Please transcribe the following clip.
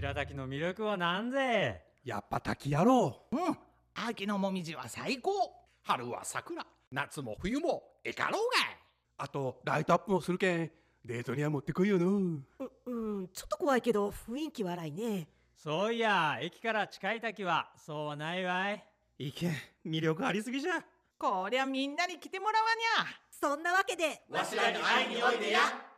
白滝の魅力は何ぜやっぱ滝やろううん秋のもみじは最高春は桜夏も冬もえかろうがあとライトアップもするけんデートには持ってこいよのううんちょっと怖いけど雰囲気笑いねそういや駅から近い滝はそうはないわいいけ魅力ありすぎじゃこりゃみんなに来てもらわにゃそんなわけでわしらに会いにおいでや